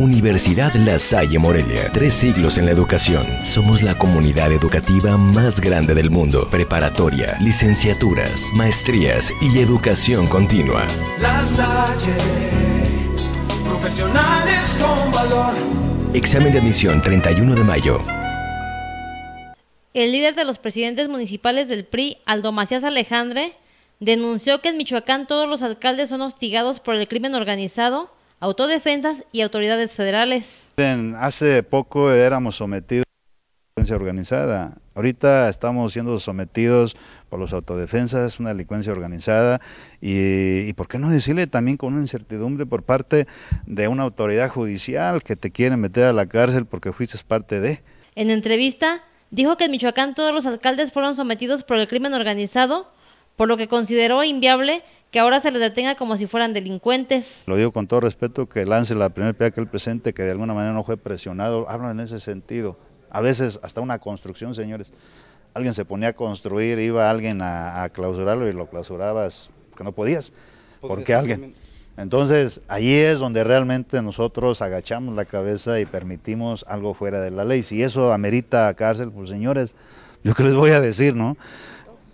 Universidad La Salle Morelia. Tres siglos en la educación. Somos la comunidad educativa más grande del mundo. Preparatoria, licenciaturas, maestrías y educación continua. La Salle, profesionales con valor. Examen de admisión 31 de mayo. El líder de los presidentes municipales del PRI, Aldo Macías Alejandre, denunció que en Michoacán todos los alcaldes son hostigados por el crimen organizado autodefensas y autoridades federales. hace poco éramos sometidos a delincuencia organizada. Ahorita estamos siendo sometidos por los autodefensas, una delincuencia organizada, y, y, por qué no decirle también con una incertidumbre por parte de una autoridad judicial que te quiere meter a la cárcel porque fuiste parte de. En entrevista, dijo que en Michoacán todos los alcaldes fueron sometidos por el crimen organizado, por lo que consideró inviable que ahora se les detenga como si fueran delincuentes. Lo digo con todo respeto que lance la primera piedra que el presente, que de alguna manera no fue presionado, hablan en ese sentido. A veces hasta una construcción, señores. Alguien se ponía a construir, iba alguien a, clausurarlo y lo clausurabas que no podías, porque, alguien... Entonces, ahí es donde realmente nosotros agachamos la cabeza y permitimos algo fuera de la ley. Si eso amerita cárcel, pues señores, yo que les voy a decir, ¿no?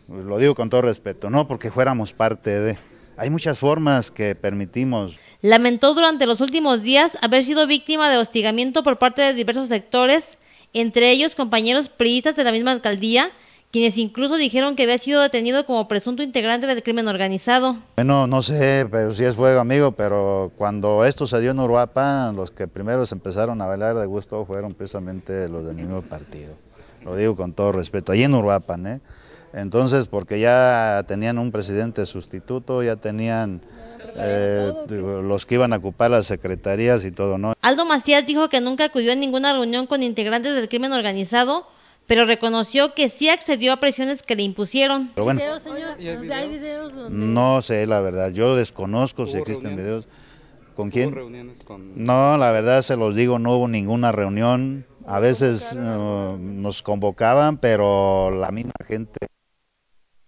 Pues lo digo con todo respeto, no porque fuéramos parte de... Hay muchas formas que permitimos. Lamentó durante los últimos días haber sido víctima de hostigamiento por parte de diversos sectores, entre ellos compañeros priistas de la misma alcaldía, quienes incluso dijeron que había sido detenido como presunto integrante del crimen organizado. Bueno, no sé pero si sí es fuego, amigo, pero cuando esto se dio en Uruapa, los que primero se empezaron a bailar de gusto fueron precisamente los del mismo partido. Lo digo con todo respeto, allí en Uruapan, ¿eh? Entonces, porque ya tenían un presidente sustituto, ya tenían eh, los que iban a ocupar las secretarías y todo, ¿no? Aldo Macías dijo que nunca acudió a ninguna reunión con integrantes del crimen organizado, pero reconoció que sí accedió a presiones que le impusieron. Pero ¿Videos, señor? ¿Hay videos? No sé, la verdad, yo desconozco si existen videos. ¿Con quién? No, la verdad se los digo, no hubo ninguna reunión. A veces eh, nos convocaban, pero la misma gente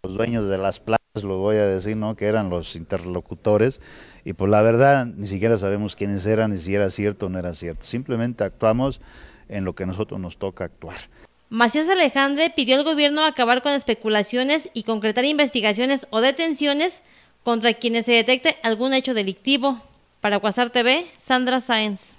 los dueños de las plazas, lo voy a decir, ¿no? Que eran los interlocutores. Y por pues, la verdad, ni siquiera sabemos quiénes eran, ni si era cierto o no era cierto. Simplemente actuamos en lo que a nosotros nos toca actuar. Macías Alejandre pidió al gobierno acabar con especulaciones y concretar investigaciones o detenciones contra quienes se detecte algún hecho delictivo. Para Cuasar TV, Sandra Sáenz.